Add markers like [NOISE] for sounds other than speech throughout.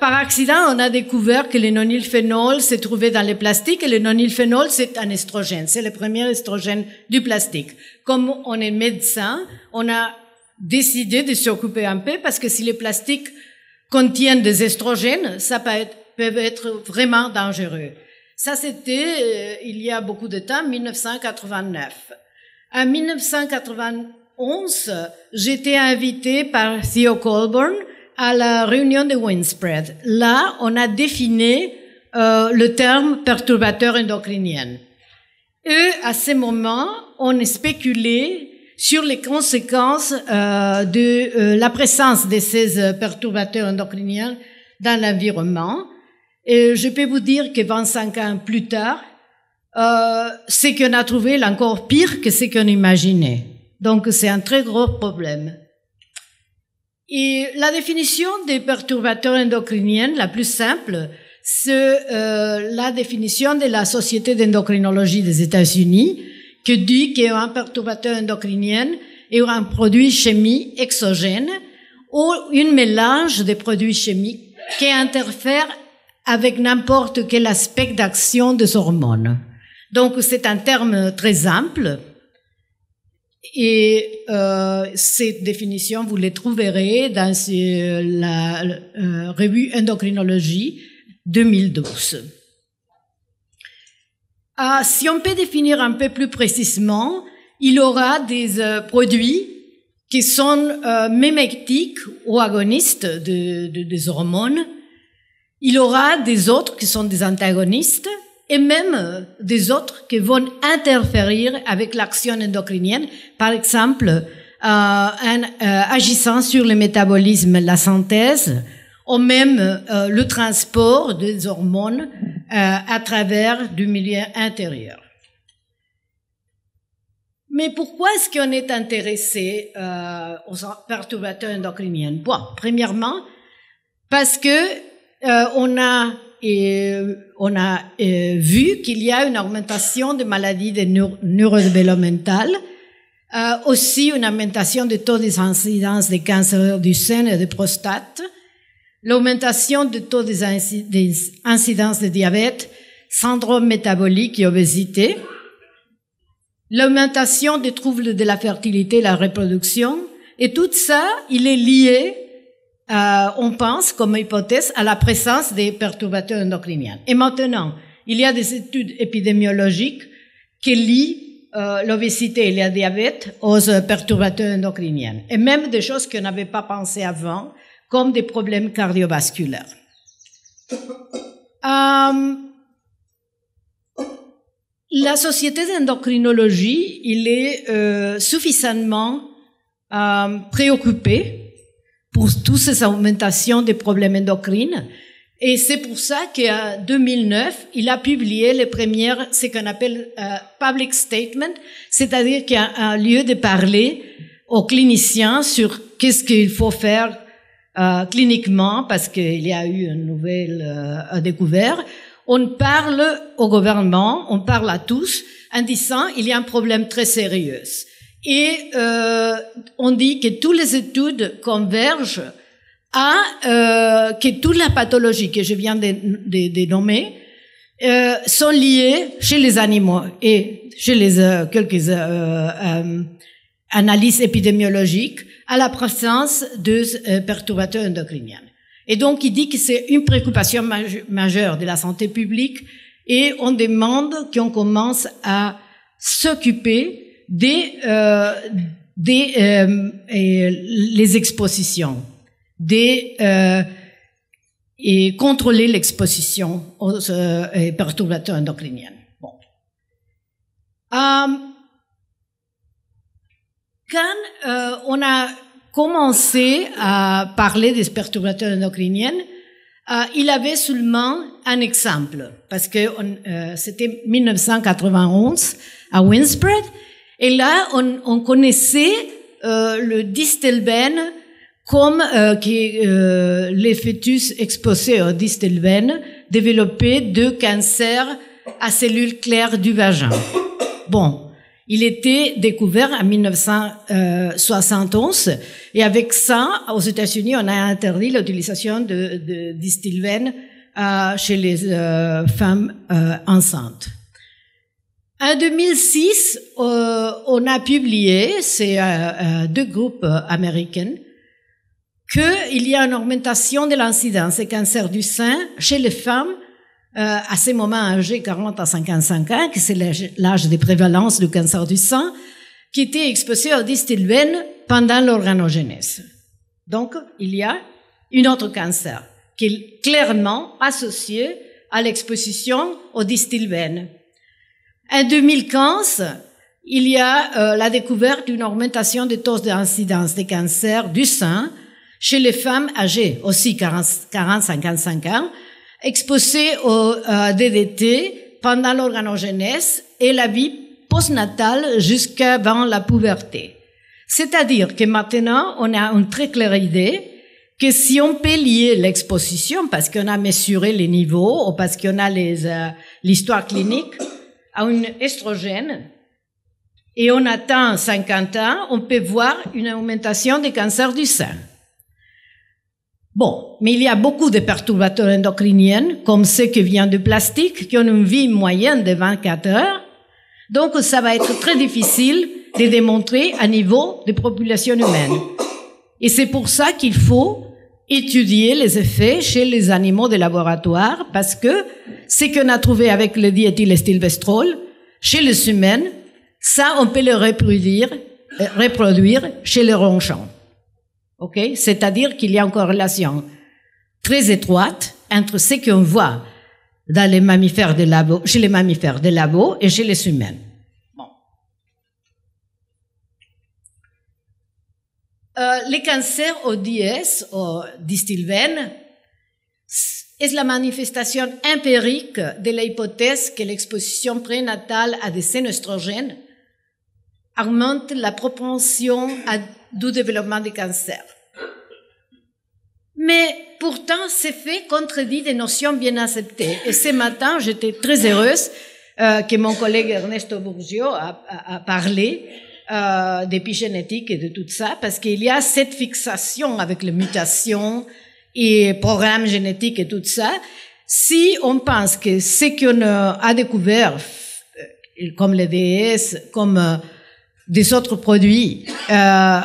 Par accident, on a découvert que le nonylphénol se trouvaient dans les plastiques et le nonylphénol, c'est un estrogène. C'est le premier estrogène du plastique. Comme on est médecin, on a décidé de s'occuper un peu parce que si les plastiques contiennent des estrogènes, ça peut être, vraiment dangereux. Ça, c'était euh, il y a beaucoup de temps, 1989. En 1991, j'étais invitée par Theo Colburn, à la réunion de Winspread. Là, on a défini euh, le terme perturbateur endocrinien. Et à ce moment, on spéculé sur les conséquences euh, de euh, la présence de ces euh, perturbateurs endocriniens dans l'environnement. Et je peux vous dire que 25 ans plus tard, euh, ce qu'on a trouvé l'encore encore pire que ce qu'on imaginait. Donc c'est un très gros problème. Et la définition des perturbateurs endocriniens, la plus simple, c'est euh, la définition de la Société d'endocrinologie des États-Unis, qui dit qu'un perturbateur endocrinien est un produit chimique exogène ou une mélange de produits chimiques qui interfère avec n'importe quel aspect d'action des hormones. Donc c'est un terme très ample et euh, ces définitions, vous les trouverez dans euh, la euh, revue Endocrinologie 2012. Ah, si on peut définir un peu plus précisément, il aura des euh, produits qui sont mémétiques ou agonistes de, de, des hormones. Il aura des autres qui sont des antagonistes et même euh, des autres qui vont interférer avec l'action endocrinienne, par exemple en, euh, euh, agissant sur le métabolisme, la synthèse, ou même le transport des hormones à travers du milieu intérieur. Mais pourquoi est-ce qu'on est intéressé aux perturbateurs endocriniens bon, Premièrement, parce que on a et euh, on a euh, vu qu'il y a une augmentation de maladies de neurodéveloppementales, euh, aussi une augmentation de taux des incidences de cancer du sein et de prostate, l'augmentation des taux des, incidences de diabète, syndrome métabolique et obésité, l'augmentation des troubles de la fertilité et la reproduction, et tout ça, il est lié euh, on pense comme hypothèse à la présence des perturbateurs endocriniens. Et maintenant, il y a des études épidémiologiques qui lient euh, l'obésité et la diabète aux euh, perturbateurs endocriniens, et même des choses qu'on n'avait pas pensé avant, comme des problèmes cardiovasculaires. la société d'endocrinologie, il est suffisamment préoccupée pour toutes ces augmentations des problèmes endocrines. Et c'est pour ça qu'en 2009, il a publié les premières, ce qu'on appelle euh, public statement, c'est-à-dire qu'il y a un lieu de parler aux cliniciens sur qu'est-ce qu'il faut faire euh, cliniquement, parce qu'il y a eu une nouvelle euh, découverte. On parle au gouvernement, on parle à tous, en disant il y a un problème très sérieux. Et euh, on dit que toutes les études convergent à euh, que toute la pathologie que je viens de, de, de nommer euh, sont liées chez les animaux et chez les euh, quelques analyses épidémiologiques à la présence de perturbateurs endocriniens. Et donc, il dit que c'est une préoccupation majeure de la santé publique et on demande qu'on commence à s'occuper des, euh, des euh, euh, les expositions, des et contrôler l'exposition aux perturbateurs endocriniens. Bon. quand on a commencé à parler des perturbateurs endocriniens, euh, il avait seulement un exemple, parce que c'était 1991 à Winspread, et là, on, on connaissait euh, le distelben comme euh, qui, euh, les fœtus exposés au distelben développaient de cancers à cellules claires du vagin. Bon, il était découvert en 1971 euh, et avec ça, aux États-Unis, on a interdit l'utilisation de, de euh, chez les euh, femmes euh, enceintes. En 2006, euh, on a publié, c'est euh, euh, deux groupes américains, qu'il y a une augmentation de l'incidence des cancers du sein chez les femmes à ces moments âgés 40 à 55 ans, que c'est l'âge de prévalence du cancer du sein, qui étaient exposées au distillène pendant l'organogénèse. Donc, il y a une autre cancer qui est clairement associé à l'exposition au distilbène. En 2015, il y a euh, la découverte d'une augmentation des taux d'incidence des cancers du sein chez les femmes âgées, aussi 40-55 ans, exposées au euh, DDT pendant l'organogenèse et la vie postnatale jusqu'avant la puberté. C'est-à-dire que maintenant, on a une très claire idée que si on peut lier l'exposition, parce qu'on a mesuré les niveaux ou parce qu'on a euh, l'histoire clinique, à un estrogène et on atteint 50 ans, on peut voir une augmentation des cancers du sein. Bon, mais il y a beaucoup de perturbateurs endocriniens, comme ceux qui viennent du plastique, qui ont une vie moyenne de 24 heures. Donc, ça va être très difficile de démontrer à niveau des populations humaines. Et c'est pour ça qu'il faut étudier les effets chez les animaux de laboratoire parce que ce qu'on a trouvé avec le diéthylestilbestrol chez les humains, ça, on peut le reproduire, euh, reproduire chez les ronchons. OK? C'est-à-dire qu'il y a une corrélation très étroite entre ce qu'on voit dans les mammifères de labo, chez les mammifères de labo et chez les humains. Euh, les cancers ODS, au distilvène, est la manifestation empirique de l'hypothèse que l'exposition prénatale à des scènes augmente la propension du développement des cancers. Mais pourtant, ces faits contredisent des notions bien acceptées. Et ce matin, j'étais très heureuse euh, que mon collègue Ernesto Burgio a parlé euh, d'épigénétique et de tout ça, parce qu'il y a cette fixation avec les mutations et programmes génétiques et tout ça. Si on pense que ce qu'on a découvert, euh, comme les ds comme euh, des autres produits, euh,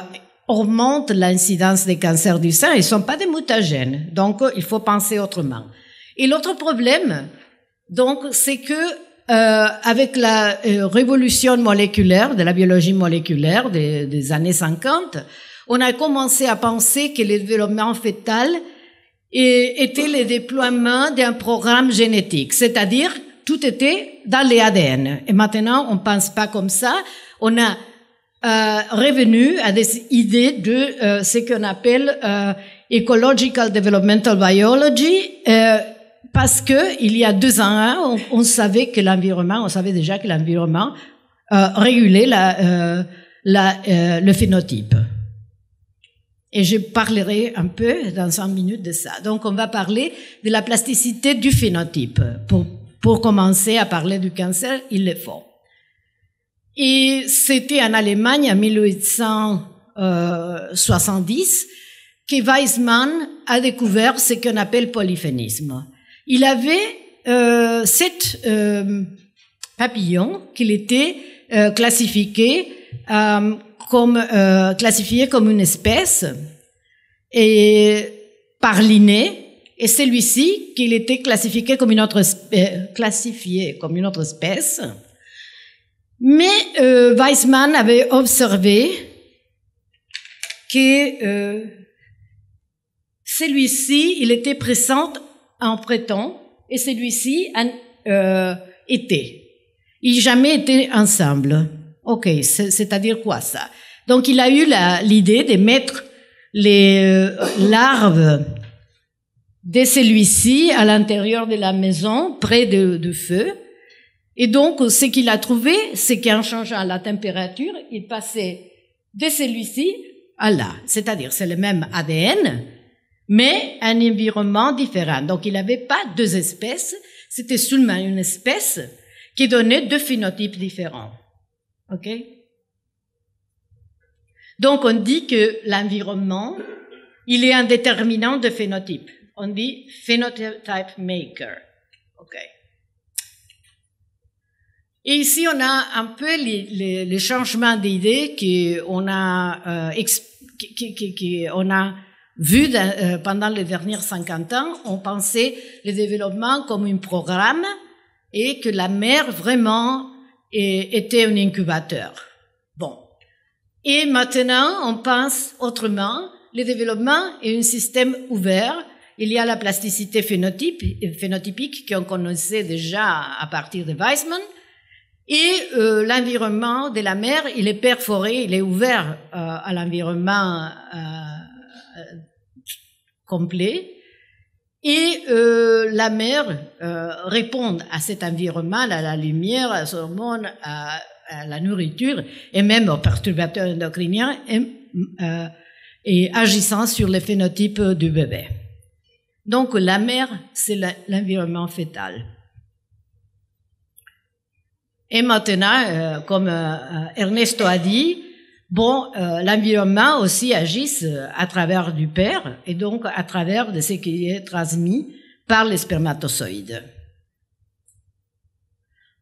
augmente l'incidence des cancers du sein, ils ne sont pas des mutagènes. Donc, euh, il faut penser autrement. Et l'autre problème, donc, c'est que euh, avec la euh, révolution moléculaire, de la biologie moléculaire des, années 50, on a commencé à penser que le développement fœtal était le déploiement d'un programme génétique, c'est-à-dire tout était dans les ADN. Et maintenant, on pense pas comme ça. On a euh, revenu à des idées de euh, ce qu'on appelle ecological developmental biology parce que il y a deux ans, hein, on, savait que l'environnement, on savait déjà que l'environnement euh, régulait la, euh, la, euh, le phénotype. Et je parlerai un peu dans cinq minutes de ça. Donc, on va parler de la plasticité du phénotype. Pour, pour commencer à parler du cancer, il le faut. Et c'était en Allemagne en 1870 que Weismann a découvert ce qu'on appelle polyphénisme il avait euh, sept euh, papillons qu'il était euh, classifié euh, comme classifié comme une espèce et par l'inné et celui-ci qu'il était classifié comme une autre classifié comme une autre espèce. Mais Weissmann avait observé que celui-ci, il était présent un prétend, et celui-ci un euh, été. Ils jamais été ensemble. Ok, c'est-à-dire quoi ça Donc il a eu l'idée de mettre les euh, larves de celui-ci à l'intérieur de la maison, près de, de feu. Et donc, ce qu'il a trouvé, c'est qu'en changeant la température, il passait de celui-ci à là. C'est-à-dire, c'est le même ADN, mais un environnement différent. Donc, il n'avait pas deux espèces, c'était seulement une espèce qui donnait deux phénotypes différents. OK Donc, on dit que l'environnement, il est un déterminant de phénotype. On dit phénotype maker. OK et ici, on a un peu les, les, les changements d'idées qu'on a, euh, on a vu euh, pendant les derniers 50 ans, on pensait le développement comme un programme et que la mer vraiment était un incubateur. Bon. Et maintenant, on pense autrement. Le développement est un système ouvert. Il y a la plasticité phénotypique qu'on connaissait déjà à partir de Weissman. Et euh, l'environnement de la mer, il est perforé, il est ouvert euh, à l'environnement euh, euh, complet. Et euh, la mère euh, répond à cet environnement, à la lumière, à hormones, à, la nourriture et même aux perturbateurs endocriniens et, agissant sur les phénotypes du bébé. Donc la mère, c'est l'environnement fœtal. Et maintenant, comme Ernesto a dit, Bon, euh, l'environnement aussi agit euh, à travers du père et donc à travers de ce qui est transmis par les spermatozoïdes.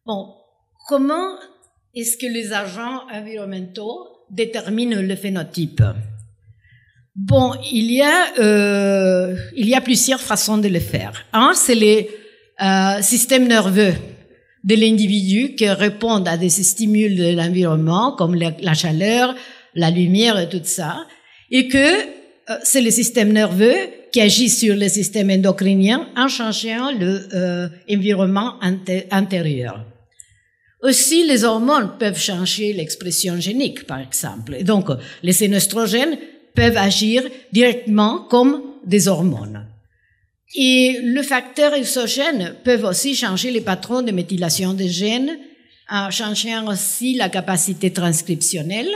Bon, comment est-ce que les agents environnementaux déterminent le phénotype Bon, euh, il y a plusieurs façons de le faire. Un, c'est les système systèmes nerveux de l'individu qui répondent à des stimules de l'environnement comme la, chaleur, la lumière et tout ça, et que euh, c'est le système nerveux qui agit sur le système endocrinien en changeant l'environnement le, euh, intérieur. Aussi, les hormones peuvent changer l'expression génique, par exemple. donc, les œstrogènes peuvent agir directement comme des hormones. Et le facteur exogène peut aussi changer les patrons de méthylation des gènes, en changeant aussi la capacité transcriptionnelle.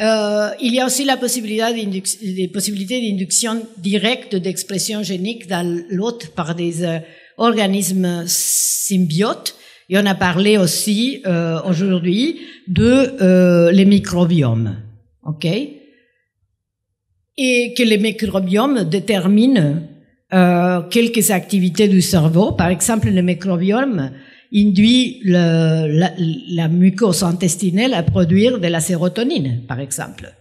Euh, il y a aussi la possibilité des possibilités d'induction directe d'expression génique dans l'hôte par des euh, organismes symbiotes. Et on a parlé aussi euh, aujourd'hui de euh, les microbiomes, ok Et que les microbiomes déterminent euh, quelques activités du cerveau. Par exemple, le microbiome induit le, la, la, mucose intestinale à produire de la sérotonine, par exemple.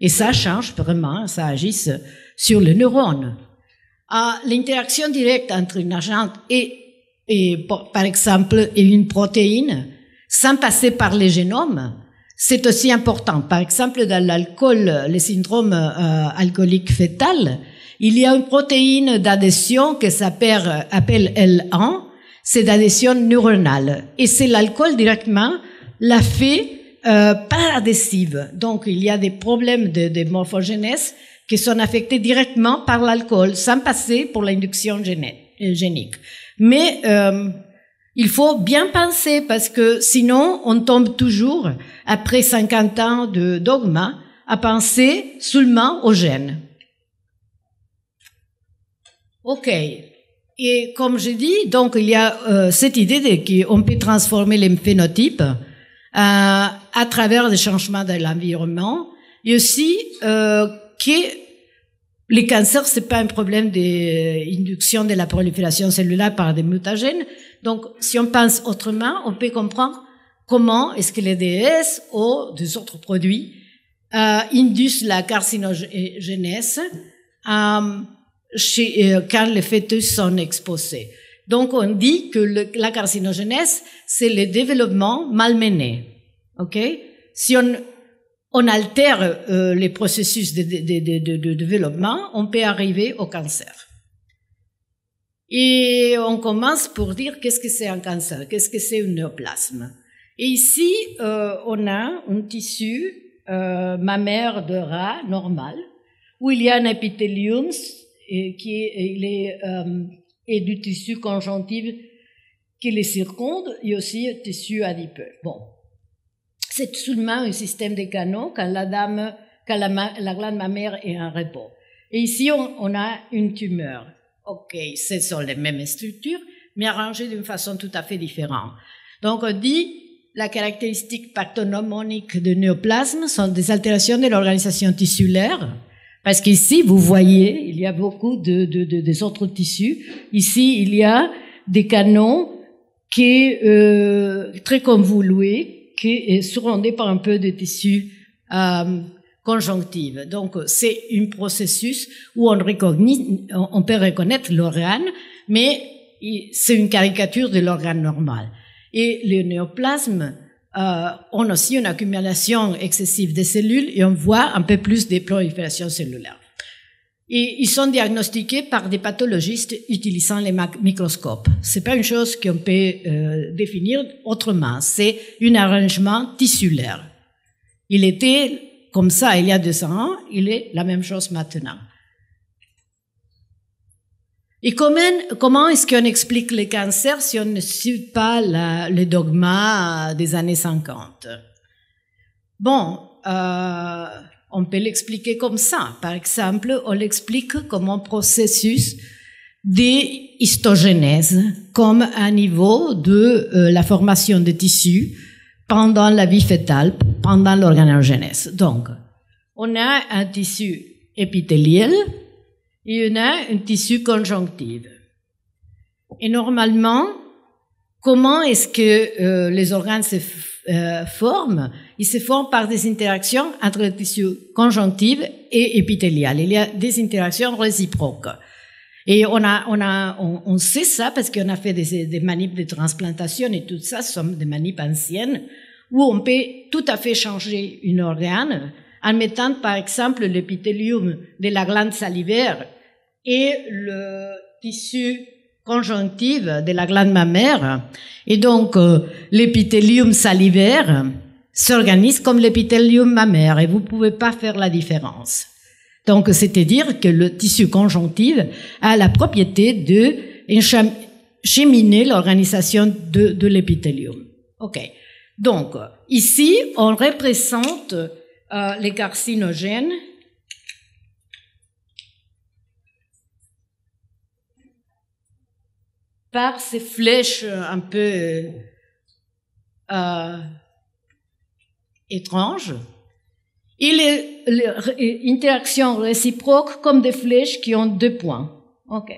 Et ça change vraiment, ça agisse sur les neurones. Ah, L'interaction directe entre une agente et, et, par exemple, et une protéine, sans passer par les génomes, c'est aussi important. Par exemple, dans l'alcool, les syndromes euh, alcooliques fétales, il y a une protéine d'adhésion que s'appelle L1, c'est d'adhésion neuronale. Et c'est l'alcool directement l'a fait euh, par adhésive. Donc il y a des problèmes de, morphogenèse qui sont affectés directement par l'alcool, sans passer pour l'induction euh, génique. Mais euh, il faut bien penser parce que sinon on tombe toujours, après 50 ans de dogma, à penser seulement aux gènes. Ok. Et comme je dis, donc il y a euh, cette idée qu'on peut transformer les phénotypes euh, à travers des changements de l'environnement. Et aussi euh, que les cancers, c'est pas un problème d'induction de la prolifération cellulaire par des mutagènes. Donc, si on pense autrement, on peut comprendre comment est-ce que les DS ou des autres produits euh, induisent la carcinogénèse. Euh, chez, quand euh, les fœtus sont exposés. Donc on dit que la carcinogénèse, c'est le développement malmené. Ok Si on, on altère euh, les processus de, de, de, de, développement, on peut arriver au cancer. Et on commence pour dire qu'est-ce que c'est un cancer, qu'est-ce que c'est un néoplasme. Et ici, euh, on a un tissu euh, mammaire de rat normal, où il y a un épithélium et qui est, euh, du tissu conjonctif qui les circonde et aussi le tissu adipeux. Bon. C'est seulement un système de canaux quand la dame, quand la, glande mammaire est en repos. Et ici, on, a une tumeur. OK, ce sont les mêmes structures, mais arrangées d'une façon tout à fait différente. Donc, on dit la caractéristique pathognomonique de néoplasme sont des altérations de l'organisation tissulaire, parce qu'ici, vous voyez, il y a beaucoup de, de, de, des autres tissus. Ici, il y a des canons qui, euh, très convolués, qui est surrendé par un peu de tissu euh, Donc, c'est un processus où on, on peut reconnaître l'organe, mais c'est une caricature de l'organe normal. Et le néoplasme, euh, on a aussi une accumulation excessive des cellules et on voit un peu plus de prolifération cellulaire. Et ils sont diagnostiqués par des pathologistes utilisant les microscopes. C'est pas une chose qu'on peut euh, définir autrement. C'est un arrangement tissulaire. Il était comme ça il y a 200 ans, il est la même chose maintenant. Et comment, comment est-ce qu'on explique les cancers si on ne suit pas le dogma euh, des années 50 Bon, euh, on peut l'expliquer comme ça. Par exemple, on l'explique comme un processus d'histogénèse, comme un niveau de euh, la formation des tissus pendant la vie fœtale, pendant l'organogenèse. Donc, on a un tissu épithélial, il y en a un tissu conjonctif. Et normalement, comment est-ce que euh, les organes se euh, forment Ils se forment par des interactions entre le tissu conjonctif et épithélial. Il y a des interactions réciproques. Et on, a, on, a, on, sait ça parce qu'on a fait des, des manips de transplantation et tout ça, ce sont des manips anciennes, où on peut tout à fait changer une organe en mettant par exemple l'épithélium de la glande salivaire et le tissu conjonctif de la glande mammaire. Et donc, euh, l'épithélium salivaire s'organise comme l'épithélium mammaire et vous ne pouvez pas faire la différence. Donc, c'est-à-dire que le tissu conjonctif a la propriété de cheminer l'organisation de, l'épithélium. OK. Donc, ici, on représente euh, les carcinogènes par ces flèches euh, un peu euh, euh, étranges et les, les, interactions réciproques comme des flèches qui ont deux points. OK.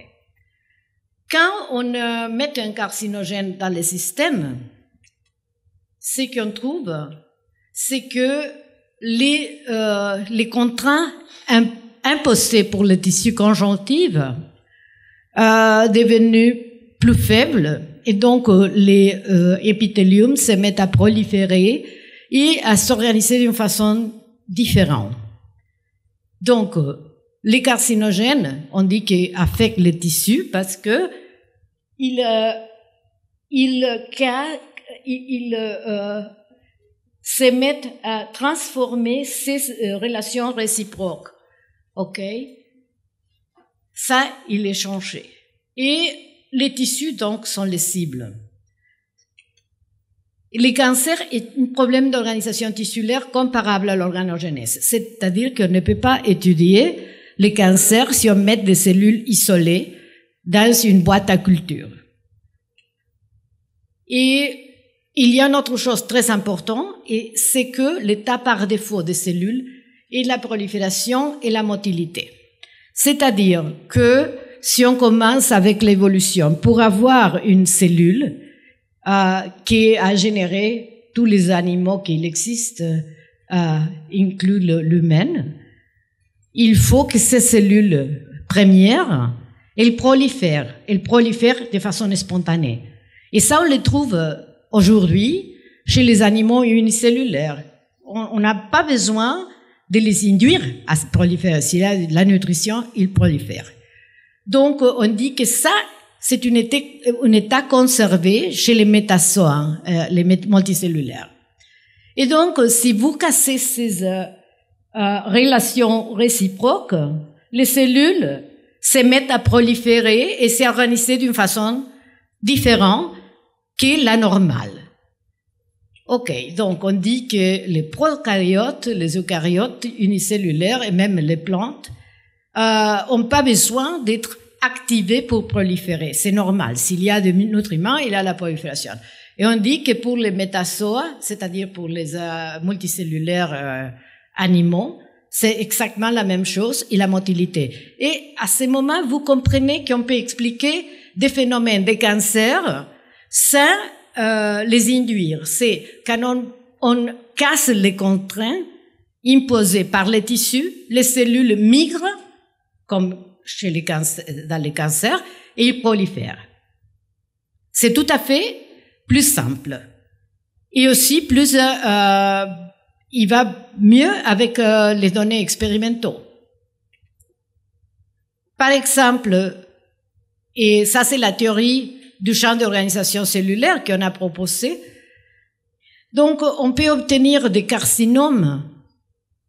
Quand on met un carcinogène dans le système, ce qu'on trouve, c'est que les, les contraintes imposées pour le tissu conjonctif euh, devenues faible et donc euh, les euh, épithéliums se mettent à proliférer et à s'organiser d'une façon différente. Donc, euh, les carcinogènes, on dit qu'ils affectent les tissus parce que ils, ils, se mettent à transformer ces relations réciproques. OK Ça, il est changé. Et les tissus, donc, sont les cibles. Le cancer est un problème d'organisation tissulaire comparable à l'organogenèse, c'est-à-dire qu'on ne peut pas étudier le cancer si on met des cellules isolées dans une boîte à culture. Et il y a une autre chose très importante, et c'est que l'état par défaut des cellules est la prolifération et la motilité. C'est-à-dire que si on commence avec l'évolution. Pour avoir une cellule euh, qui a généré tous les animaux qui existent, euh, inclus l'humain, il faut que ces cellules premières, elles prolifèrent, elles prolifèrent de façon spontanée. Et ça, on les trouve aujourd'hui chez les animaux unicellulaires. On n'a pas besoin de les induire à proliférer. S'il y a de la nutrition, ils prolifèrent. Donc, euh, on dit que ça, c'est euh, un état conservé chez les métasoins, euh, les multicellulaires. Et donc, si vous cassez ces relations réciproques, les cellules se mettent à proliférer et s'organiser d'une façon différente que la normale. Ok, donc on dit que les prokaryotes, les eucaryotes unicellulaires et même les plantes euh, ont pas besoin d'être activés pour proliférer. C'est normal. S'il y a des nutriments, il y a la prolifération. Et on dit que pour les métasoa, c'est-à-dire pour les euh, multicellulaires euh, animaux, c'est exactement la même chose et la motilité. Et à ce moment, vous comprenez qu'on peut expliquer des phénomènes de cancer sans euh, les induire. C'est quand on, on casse les contraintes imposées par les tissus, les cellules migrent comme chez les dans les cancers, et ils prolifèrent. C'est tout à fait plus simple. Et aussi plus, euh, euh il va mieux avec euh, les données expérimentaux. Par exemple, et ça c'est la théorie du champ d'organisation cellulaire qu'on a proposé. Donc on peut obtenir des carcinomes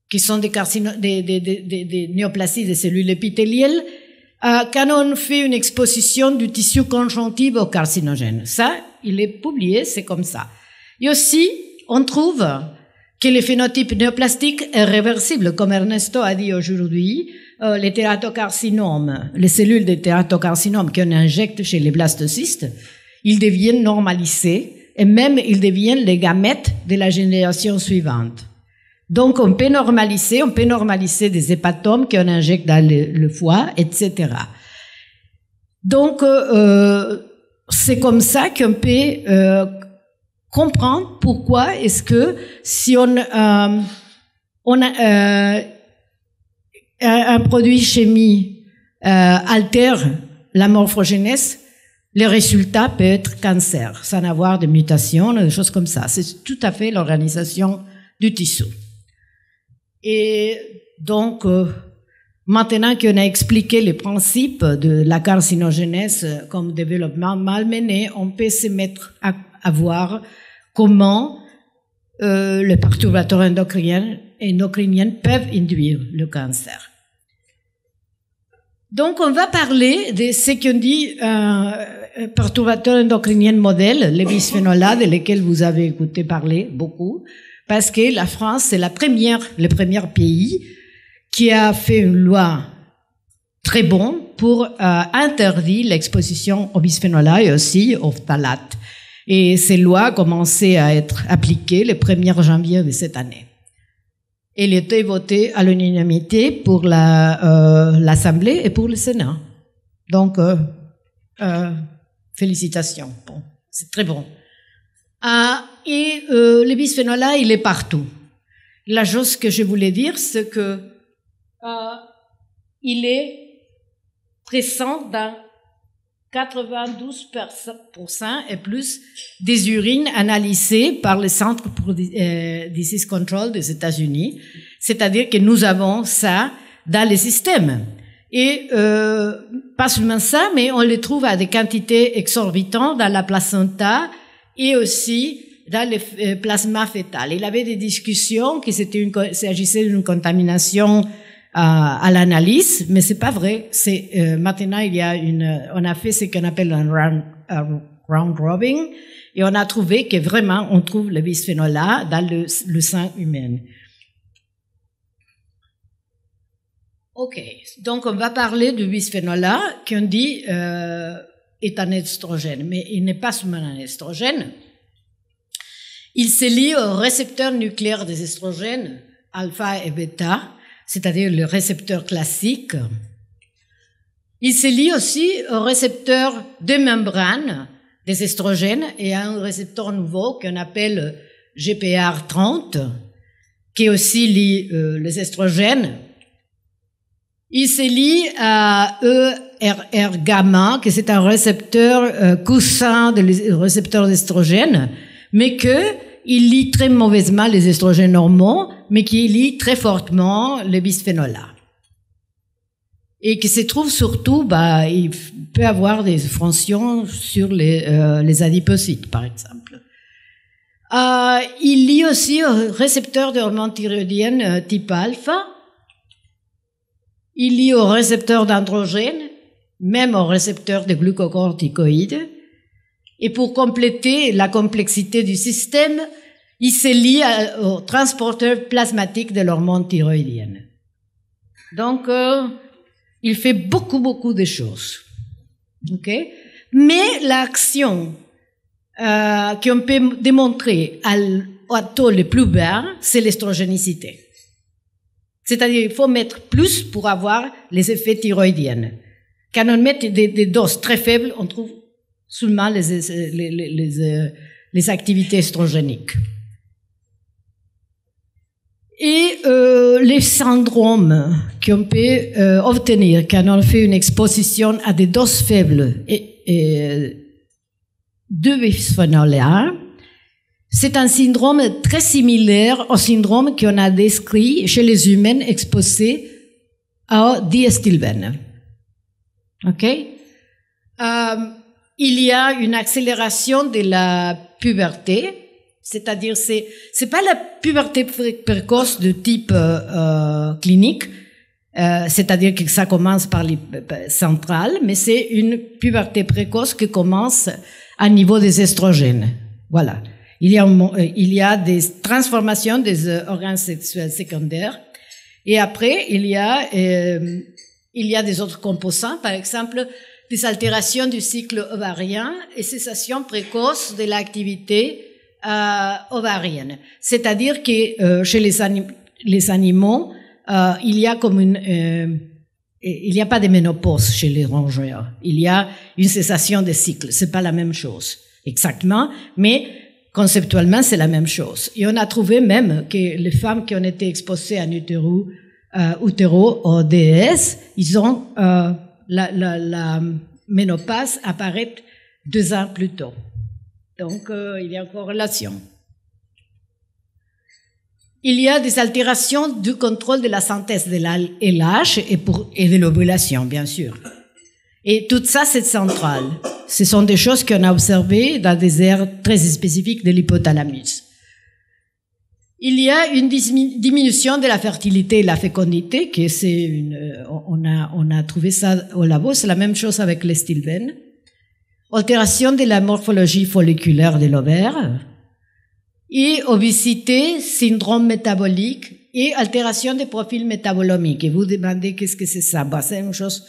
qui sont des, carcino des, des, des néoplasies des cellules épithéliales, euh, quand on fait une exposition du tissu conjonctif au carcinogène. Ça, il est publié, c'est comme ça. Et aussi, on trouve que le phénotype néoplastique est réversible, comme Ernesto a dit aujourd'hui. Euh, les tératocarcinomes, les cellules des tératocarcinomes qu'on injecte chez les blastocystes, ils deviennent normalisés et même ils deviennent les gamètes de la génération suivante. Donc, on peut normaliser, on peut normaliser des hépatomes qu'on injecte dans le, foie, etc. Donc, euh, euh, c'est comme ça qu'on peut euh, comprendre pourquoi est-ce que si on, on a un, produit chimie altère la morphogenèse, le résultat peut être cancer, sans avoir de mutations, des choses comme ça. C'est tout à fait l'organisation du tissu. Et donc, euh, maintenant qu'on a expliqué les principes de la carcinogénèse comme développement malmené, on peut se mettre à, voir comment euh, les perturbateurs endocriniens, peuvent induire le cancer. Donc, on va parler de ce qu'on dit un perturbateur endocrinien modèle, les bisphénols A, de lesquels vous avez écouté parler beaucoup parce que la France, c'est la première, le premier pays qui a fait une loi très bonne pour euh, interdire l'exposition au bisphénol A et aussi au phthalate Et ces lois commençaient à être appliquées le 1er janvier de cette année. Elle était votée à l'unanimité pour l'Assemblée la, euh, et pour le Sénat. Donc, euh, euh félicitations. Bon, c'est très bon. Euh, et euh, le bisphénol A, il est partout. La chose que je voulais dire, c'est que euh, il est présent dans 92% et plus des urines analysées par le Centre pour euh, Disease Control des États-Unis. C'est-à-dire que nous avons ça dans les systèmes. Et euh, pas seulement ça, mais on les trouve à des quantités exorbitantes dans la placenta et aussi dans le euh, plasma fœtal. Il avait des discussions qui s'agissait d'une contamination euh, à, l'analyse, mais c'est pas vrai. C'est euh, maintenant il y a une, on a fait ce qu'on appelle un round, un et on a trouvé que vraiment on trouve le bisphénol A dans le, le sang humain. Ok, donc on va parler du bisphénol A on dit est un estrogène, mais il n'est pas seulement un estrogène. Il se lie au récepteur nucléaire des estrogènes, alpha et bêta, c'est-à-dire le récepteur classique. Il se lie aussi au récepteur de membrane des estrogènes et à un récepteur nouveau qu'on appelle GPR30, qui aussi lie euh, les estrogènes. Il se lie à ERR gamma, qui c'est un récepteur cousin euh, coussin des récepteurs d'estrogènes, mais que il lie très mauvaisement les estrogènes normaux, mais qui lie très fortement le bisphénol A. Et qui se trouve surtout, bah, il peut avoir des fonctions sur les, euh, adipocytes, par exemple. Euh, il lie aussi récepteur de d'hormones thyroïdiennes euh, type alpha. Il lie au récepteur d'androgènes, même au récepteur de glucocorticoïdes. Et pour compléter la complexité du système, il se lie au transporteur plasmatique de l'hormone thyroïdienne. Donc, euh, il fait beaucoup, beaucoup de choses. ok Mais l'action euh, qu'on peut démontrer à, taux le plus bas, c'est l'estrogénicité. C'est-à-dire, il faut mettre plus pour avoir les effets thyroïdiennes. Quand on met des doses très faibles, on trouve seulement les, euh, activités estrogéniques. Et euh, les syndromes qu'on peut obtenir quand on fait une exposition à des doses faibles et, euh, de bisphénol A, c'est un syndrome très similaire au syndrome qu'on a décrit chez les humains exposés à stilbènes OK? Euh, il y a une accélération de la puberté, c'est-à-dire c'est c'est pas la puberté précoce de type euh, euh, clinique, euh, c'est-à-dire que ça commence par les ben, centrales, mais c'est une puberté précoce qui commence à niveau des estrogènes. Voilà. Il y a il y a des transformations des organes sexuels secondaires et après il y a il y a des autres composants, par exemple des altérations du cycle ovarien et cessation précoce de l'activité euh, ovarienne. C'est-à-dire que euh, chez les, animaux, euh, il y a comme une... Euh, il n'y a pas de ménopause chez les rongeurs. Il y a une cessation des cycles. C'est pas la même chose exactement, mais conceptuellement c'est la même chose. Et on a trouvé même que les femmes qui ont été exposées à un utéro, euh, utéro ils ont la, ménopause apparaît deux ans plus tôt. Donc, euh, il y a une corrélation. Il y a des altérations du contrôle de la synthèse de l'âge et, et de l'ovulation, bien sûr. Et tout ça, c'est central. Ce sont des choses qu'on a observées dans des aires très spécifiques de l'hypothalamus. Il y a une diminution de la fertilité et la fécondité, que c'est une, euh, on a, on a trouvé ça au labo, c'est la même chose avec les stilbènes. Altération de la morphologie folliculaire de l'ovaire. Et obésité, syndrome métabolique et altération des profils métabolomiques. Et vous demandez qu'est-ce que c'est ça? Bah, c'est une chose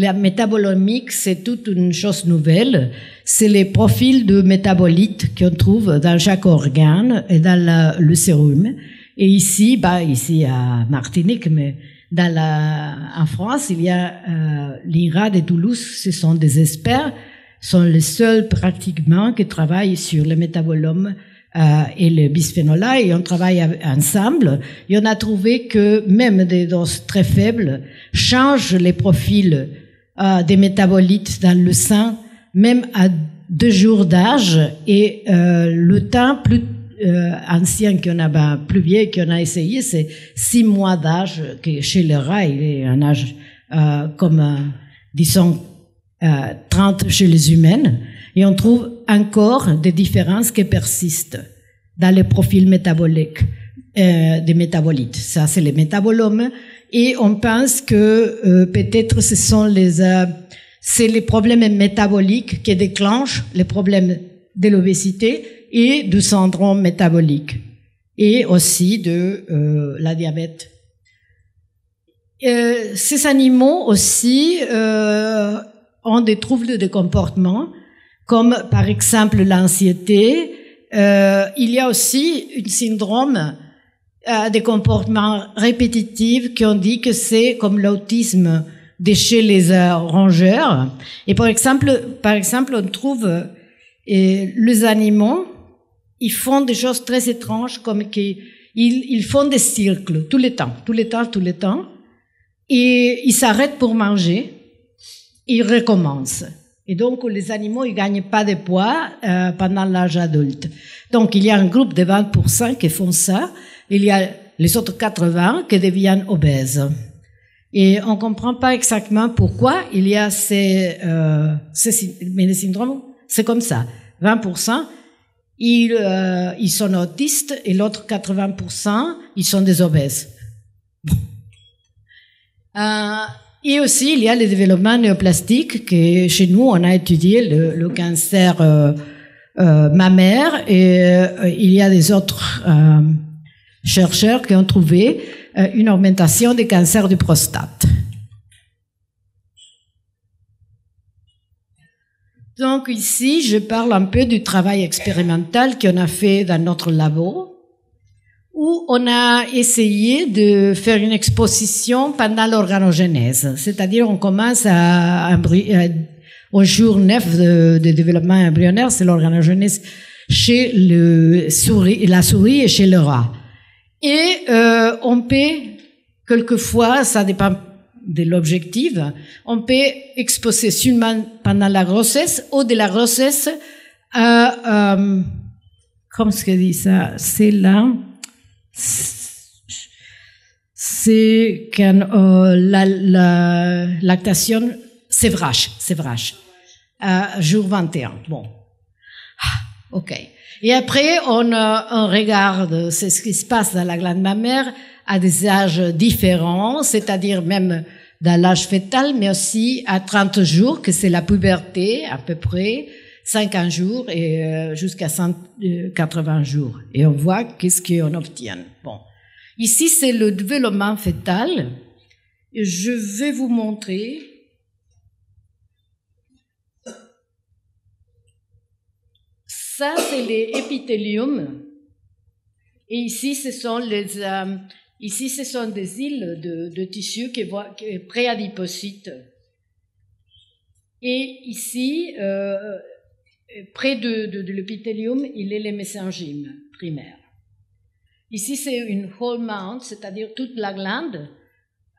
la métabolomique, c'est toute une chose nouvelle. C'est les profils de métabolites qu'on trouve dans chaque organe et dans le sérum. Et ici, bah, ici à Martinique, mais dans la, en France, il y a euh, l'IRA de Toulouse. Ce sont des experts, sont les seuls pratiquement qui travaillent sur le métabolome euh, et le bisphénol A et on travaille ensemble. Et on a trouvé que même des doses très faibles changent les profils euh, des métabolites dans le sang, même à deux jours d'âge. Et euh, le temps plus euh, ancien qu'on a, plus vieux qu'on a essayé, c'est six mois d'âge, que chez les rats il est un âge comme, disons, 30 chez les humaines. Et on trouve encore des différences qui persistent dans les profils métaboliques. Euh, des métabolites. Ça, c'est les métabolomes. Et on pense que euh, peut-être ce sont les, euh, c'est les problèmes métaboliques qui déclenchent les problèmes de l'obésité et du syndrome métabolique et aussi de la diabète. ces animaux aussi ont des troubles de comportement, comme par exemple l'anxiété. il y a aussi une syndrome euh, des comportements répétitifs qui ont dit que c'est comme l'autisme de chez les euh, rongeurs. Et par exemple, par exemple, on trouve euh, les animaux, ils font des choses très étranges comme qu'ils ils font des cercles tout le temps, tout le temps, tout le temps. Et ils s'arrêtent pour manger, ils recommencent. Et donc, les animaux, ils gagnent pas de poids pendant l'âge adulte. Donc, il y a un groupe de 20% qui font ça il y a les autres 80 qui deviennent obèses. Et on ne comprend pas exactement pourquoi il y a ces, euh, ces syndromes, c'est comme ça. 20%, ils, euh, ils sont autistes et l'autre 80%, ils sont des obèses. Euh, et aussi, il y a les développements néoplastique, que chez nous, on a étudié le, le cancer euh, mammaire et il y a des autres chercheurs qui ont trouvé euh, une augmentation des cancers du prostate. Donc ici, je parle un peu du travail expérimental qu'on a fait dans notre labo, où on a essayé de faire une exposition pendant l'organogénèse. C'est-à-dire, on commence à, au jour 9 de, développement embryonnaire, c'est l'organogénèse chez le souris, la souris et chez le rat. Et euh, on peut, quelquefois, ça dépend de l'objectif, on peut exposer seulement pendant la grossesse ou de la grossesse à, euh, comment se dit ça, c'est là, c'est quand euh, la, la, lactation sévrage, sévrage, à jour 21. Bon, ah, ok. Et après, on, euh, on regarde ce qui se passe dans la glande mammaire à des âges différents, c'est-à-dire même dans l'âge fœtal, mais aussi à 30 jours, que c'est la puberté à peu près, 50 jours et euh, jusqu'à 80 euh, jours. Et on voit qu'est-ce qu'on obtient. Bon. Ici, c'est le développement fœtal. Je vais vous montrer Ça, c'est les épithéliums. Et ici, ce sont les, euh, ici, ce sont des îles de, de tissu qui, qui préadipocytes. Et ici, euh, près de, l'épithélium, il est les mésengymes primaires. Ici, c'est une whole mount, c'est-à-dire toute la glande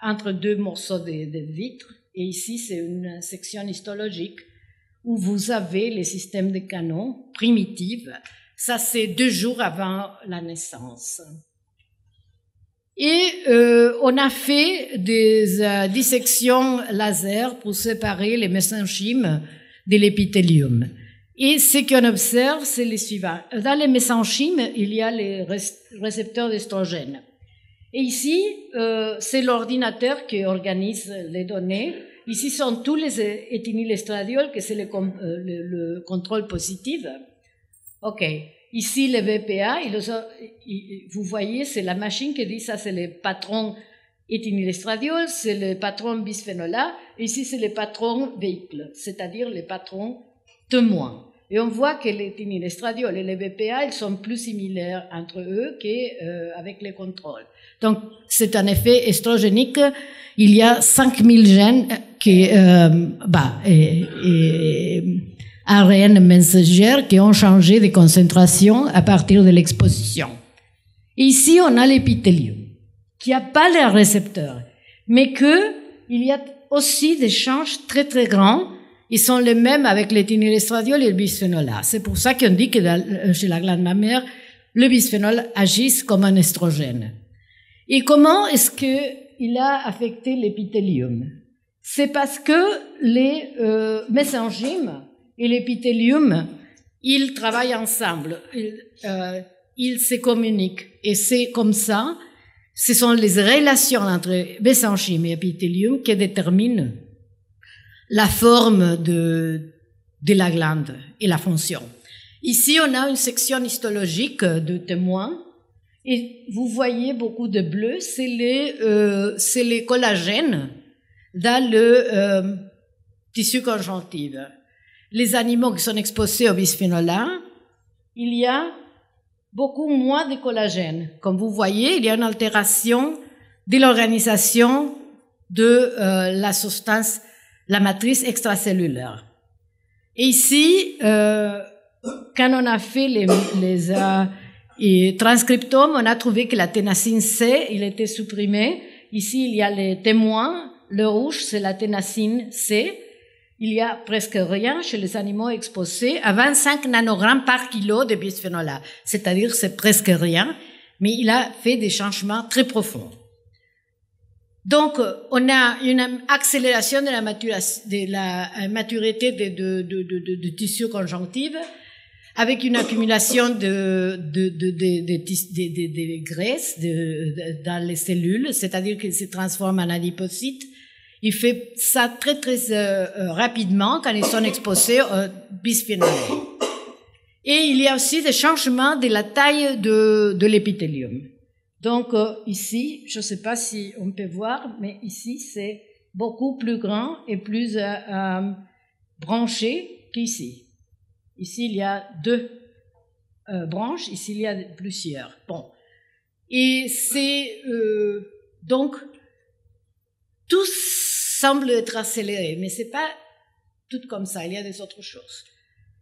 entre deux morceaux de, de vitre. Et ici, c'est une section histologique où vous avez les systèmes de canons primitifs. Ça, c'est deux jours avant la naissance. Et euh, on a fait des euh, dissections laser pour séparer les mesenchymes de l'épithélium. Et ce qu'on observe, c'est les suivants. Dans les mesenchymes, il y a les récepteurs d'estrogène. Et ici, euh, c'est l'ordinateur qui organise les données Ici sont tous les estradiol que c'est le, eh, contrôle positif. OK. Ici, le VPA, vous voyez, c'est la machine qui dit ça, c'est le patron éthinylestradiol, c'est le patron bisphénol A. Ici, c'est le patron véhicule, c'est-à-dire le patron témoin. Et on voit que les tinilestradiol et les BPA, ils sont plus similaires entre eux qu'avec euh, les contrôles. Donc, c'est un effet estrogénique. Il y a 5000 gènes qui, euh, bah, et, et ARN messagères qui ont changé de concentration à partir de l'exposition. Ici, on a l'épithélium, qui n'a pas les récepteurs, mais que il y a aussi des changes très très grands ils sont les mêmes avec les et le bisphénol A. C'est pour ça qu'on dit que euh, chez la glande mammaire, le bisphénol agit comme un estrogène. Et comment est-ce qu'il a affecté l'épithélium C'est parce que les euh, et l'épithélium, ils travaillent ensemble, euh, ils, se communiquent. Et c'est comme ça, ce sont les relations entre mésenzymes et épithélium qui déterminent la forme de, de la glande et la fonction. Ici, on a une section histologique de témoins. Et vous voyez beaucoup de bleu, c'est les, euh, les collagènes dans le euh, tissu conjonctif. Les animaux qui sont exposés au bisphénol A, il y a beaucoup moins de collagène. Comme vous voyez, il y a une altération de l'organisation de euh, la substance la matrice extracellulaire. Et ici, euh, quand on a fait les, les euh, transcriptomes, on a trouvé que la ténacine C, il était supprimé. Ici, il y a les témoins. Le rouge, c'est la ténacine C. Il y a presque rien chez les animaux exposés à 25 nanogrammes par kilo de bisphénol A. C'est-à-dire, c'est presque rien. Mais il a fait des changements très profonds. Donc, euh, on a une accélération de la, euh, maturité des de, de, tissus conjonctifs avec une accumulation de, de, graisses dans les cellules, c'est-à-dire qu'il se transforme en adipocytes. Il fait ça très très euh, rapidement quand ils sont exposés au bisphénol. Et il y a aussi des changements de la taille de l'épithélium. Donc euh, ici, je ne sais pas si on peut voir, mais ici c'est beaucoup plus grand et plus euh, euh branché qu'ici. Ici, il y a deux euh, branches, ici, il y a plusieurs. Bon. Et c'est donc, tout semble être accéléré, mais c'est pas tout comme ça, il y a des autres choses.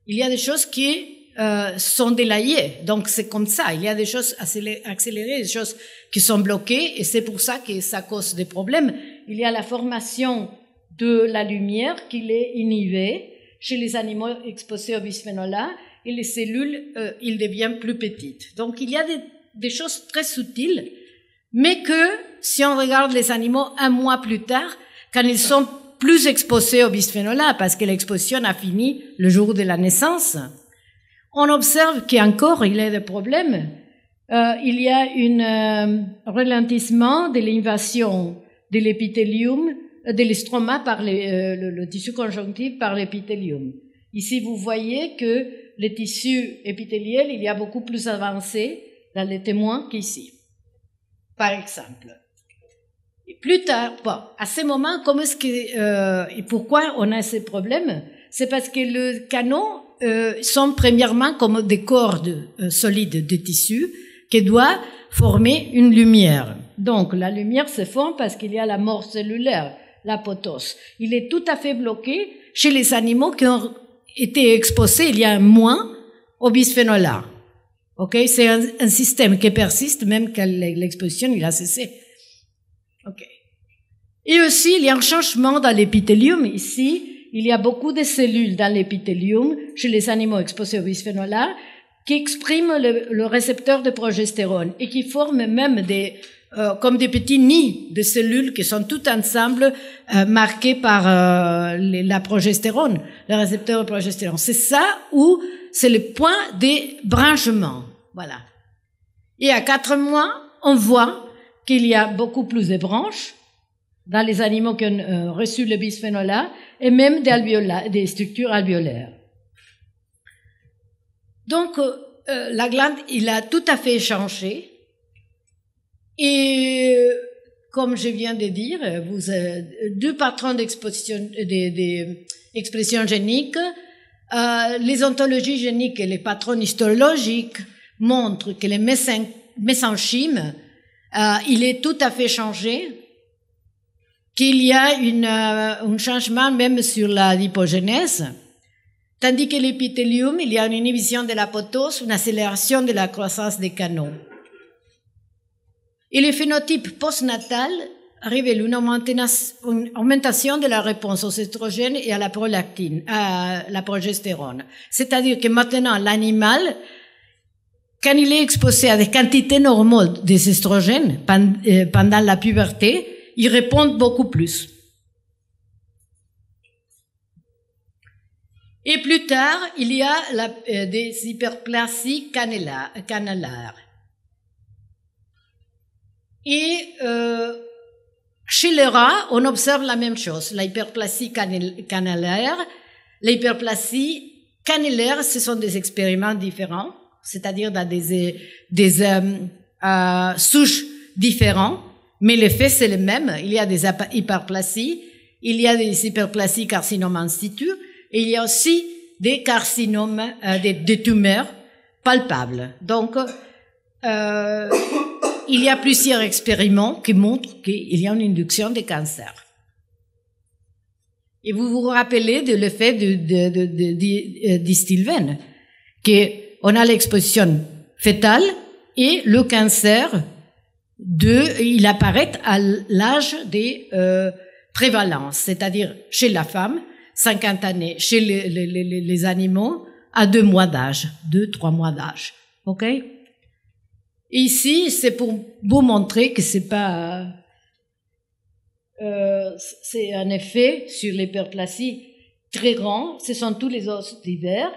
Il y a des choses qui euh, sont délayées. Donc c'est comme ça. Il y a des choses accélérées, des choses qui sont bloquées, et c'est pour ça que ça cause des problèmes. Il y a la formation de la lumière qui est inhibée chez les animaux exposés au bisphénol A, et les cellules, euh, ils deviennent plus petites. Donc il y a des, des choses très subtiles, mais que si on regarde les animaux un mois plus tard, quand ils sont plus exposés au bisphénol A, parce que l'exposition a fini le jour de la naissance, on observe qu'encore il y a des problèmes. Euh, il y a un euh, ralentissement de l'invasion de l'épithélium, euh, de l'estroma par le, tissu conjonctif par l'épithélium. Ici, vous voyez que le tissu épithéliel, il y a beaucoup plus avancé dans les témoins qu'ici, par exemple. plus tard, à ce moment, comment est-ce que, et pourquoi on a ces problèmes C'est parce que le canon euh, sont premièrement comme des cordes euh, solides de tissu qui doivent former une lumière. Donc la lumière se forme parce qu'il y a la mort cellulaire, potose. Il est tout à fait bloqué chez les animaux qui ont été exposés il y a un mois au bisphénol A. Ok, C'est un, système qui persiste même quand l'exposition a cessé. Ok. Et aussi, il y a un changement dans l'épithélium ici, il y a beaucoup de cellules dans l'épithélium chez les animaux exposés au bisphénol A qui expriment le, récepteur de progestérone et qui forment même des, euh, comme des petits nids de cellules qui sont toutes ensemble euh, marqués marquées par euh, la progestérone, le récepteur de progestérone. C'est ça où c'est le point des branchements. Voilà. Et à quatre mois, on voit qu'il y a beaucoup plus de branches dans les animaux qui ont euh, reçu le bisphénol A et même des, des structures alvéolaires. Donc, euh, euh, la glande, il a tout à fait changé. Et comme je viens de dire, vous avez deux patrons d'expression des, génique, les ontologies géniques et les patrons histologiques montrent que les mésenchymes, il est tout à fait changé qu'il y a euh, un changement même sur la Tandis que l'épithélium, il y a une inhibition de la potose une accélération de la croissance des canaux. Et le phénotype postnatal révèle une augmentation de la réponse aux estrogènes et à la prolactine, à la progestérone. C'est-à-dire que maintenant, l'animal, quand il est exposé à des quantités normales d'estrogènes euh, pendant la puberté, ils répondent beaucoup plus. Et plus tard, il y a la, euh, des hyperplasies canalaires. Et euh, chez les rats, on observe la même chose. La hyperplasie canalaire, la ce sont des expériments différents, c'est-à-dire dans des, euh, souches différentes. Mais l'effet, c'est le même. Il y a des hyperplasies, il y a des hyperplasies carcinomes in et il y a aussi des carcinomes, euh, des, tumeurs palpables. Donc, euh, il y a plusieurs expériments qui montrent qu'il y a une induction des cancers. Et vous vous rappelez de l'effet de, de, de, de, euh, qu'on a l'exposition fétale et le cancer de, il apparaît à l'âge des euh, prévalences, c'est-à-dire chez la femme, 50 années, chez les, animaux, à deux mois d'âge, deux, trois mois d'âge. OK Ici, c'est pour vous montrer que c'est pas. Euh, c'est un effet sur l'hyperplasie très grand. Ce sont tous les os divers.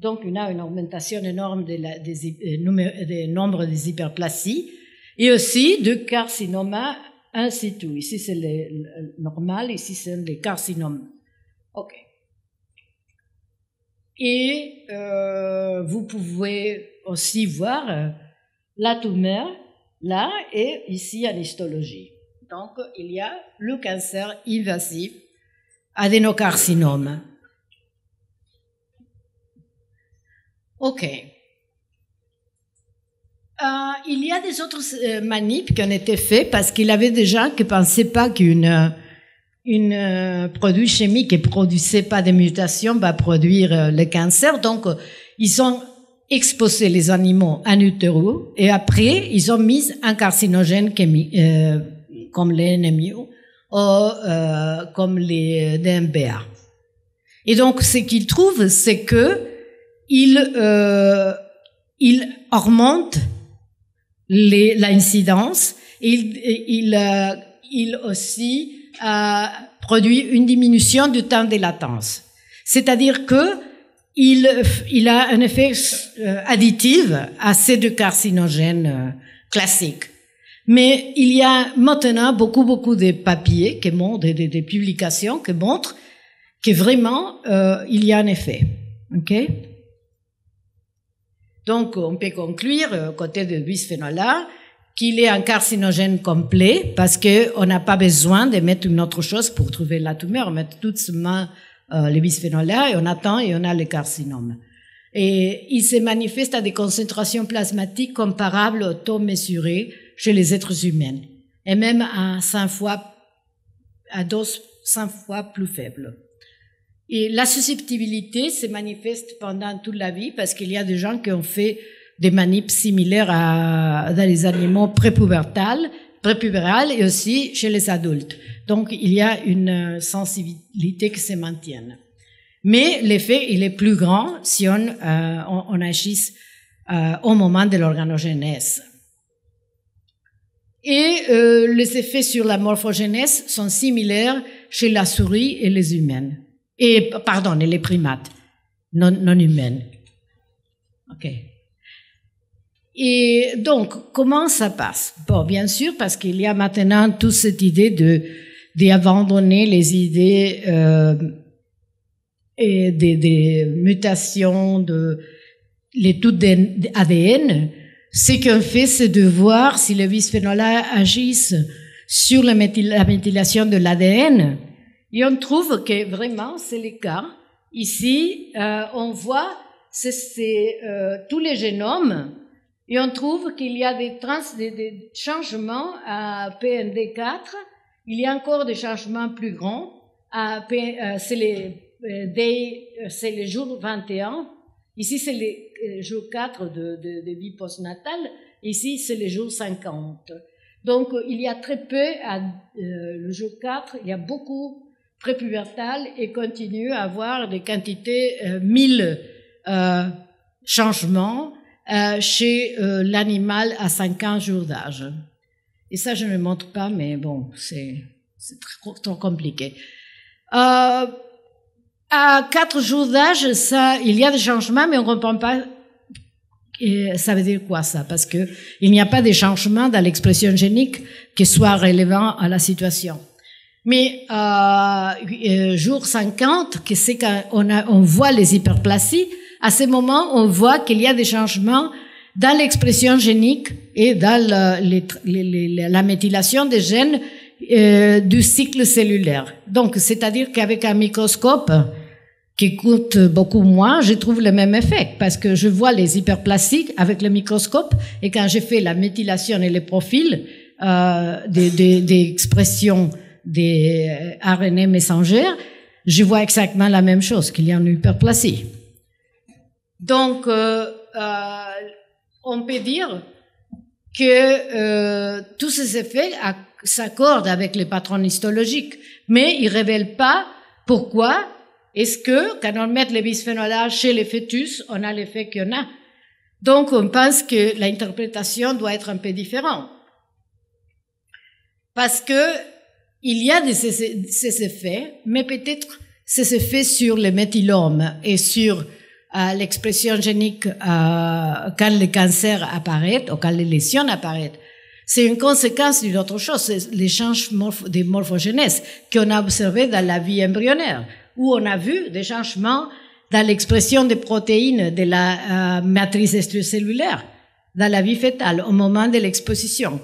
Donc, on a une augmentation énorme des, des nombres des hyperplasies et aussi de carcinome in situ. Ici, c'est le normal, ici, c'est le carcinome. OK. Et euh, vous pouvez aussi voir euh, la tumeur là et ici à histologie. Donc, il y a le cancer invasif adénocarcinome. OK. Euh, il y a des autres euh, manips qui ont été faits parce qu'il y avait des gens qui ne pensaient pas qu'une une euh, produit chimique qui produisait pas de mutations va produire le cancer. Donc, ils ont exposé les animaux à utero et après, ils ont mis un carcinogène comme les NMU ou comme les DMBA. Et donc, ce qu'ils trouvent, c'est que ils, ils augmentent l'incidence. Il, il, euh, il aussi euh, produit une diminution du temps de latence. C'est-à-dire que il, il a un effet euh, additif à ces deux carcinogènes euh, classiques. Mais il y a maintenant beaucoup, beaucoup de papiers qui montrent, des, des publications qui montrent que vraiment, il y a un effet. ok donc, on peut conclure, euh, côté de bisphénol A, qu'il est un carcinogène complet parce que on n'a pas besoin de mettre une autre chose pour trouver la tumeur. On met tout seulement euh, le bisphénol A et on attend et on a le carcinome. Et il se manifeste à des concentrations plasmatiques comparables au taux mesuré chez les êtres humains et même à 100 fois, à dose 100 fois plus faible. Et la susceptibilité se manifeste pendant toute la vie parce qu'il y a des gens qui ont fait des manips similaires à, dans les animaux prépubertales, prépubérales et aussi chez les adultes. Donc il y a une euh, sensibilité qui se maintient. Mais l'effet, il est plus grand si on, euh, agit euh, au moment de l'organogenèse. Et les effets sur la morphogenèse sont similaires chez la souris et les humains. Et, pardon, les primates non, humaines. OK. Et donc, comment ça passe Bon, bien sûr, parce qu'il y a maintenant toute cette idée de d'abandonner les idées euh, et des, mutations de l'étude d'ADN. Ce qu'on fait, c'est de voir si les bisphénol A agissent sur la, méthylation de l'ADN et on trouve que vraiment c'est le cas. Ici, euh, on voit c'est euh, tous les génomes et on trouve qu'il y a des, des, changements à PND4. Il y a encore des changements plus grands. À euh, c'est les jours jour 21. Ici, c'est le jour 4 euh, de, de, de vie postnatale. Ici, c'est le jour 50. Donc, il y a très peu à le jour 4, il y a beaucoup prépubertale et continue à avoir des quantités, euh, mille euh, changements euh, chez euh, l'animal à ans, jours d'âge. Et ça, je ne le montre pas, mais bon, c'est trop, trop, compliqué. Euh, à 4 jours d'âge, ça, il y a des changements, mais on ne comprend pas et ça veut dire quoi ça Parce que il n'y a pas de changements dans l'expression génique qui soit relevant à la situation. Mais euh, euh jour 50, que c'est quand on, a, on voit les hyperplasies, à ce moment, on voit qu'il y a des changements dans l'expression génique et dans la, méthylation des gènes euh, du cycle cellulaire. Donc, c'est-à-dire qu'avec un microscope qui coûte beaucoup moins, je trouve le même effet parce que je vois les hyperplasies avec le microscope et quand j'ai fait la méthylation et les profils euh, des, des, des expressions des euh, RNA messengères, je vois exactement la même chose qu'il y a en hyperplasie. Donc, euh, euh, on peut dire que tous ces effets s'accordent avec les patrons histologiques, mais ils ne révèlent pas pourquoi est-ce que, quand on met le bisphénol A chez les fœtus, on a l'effet qu'il y en a. Donc, on pense que l'interprétation doit être un peu différente. Parce que il y a ces, effets, mais peut-être ces effets sur le méthylome et sur euh, l'expression génique euh, quand le cancer apparaît ou quand les lésions apparaissent. C'est une conséquence d'une autre chose, c'est les changements des morphogénèse qu'on a observé dans la vie embryonnaire, où on a vu des changements dans l'expression des protéines de la euh, matrice extracellulaire dans la vie fétale au moment de l'exposition.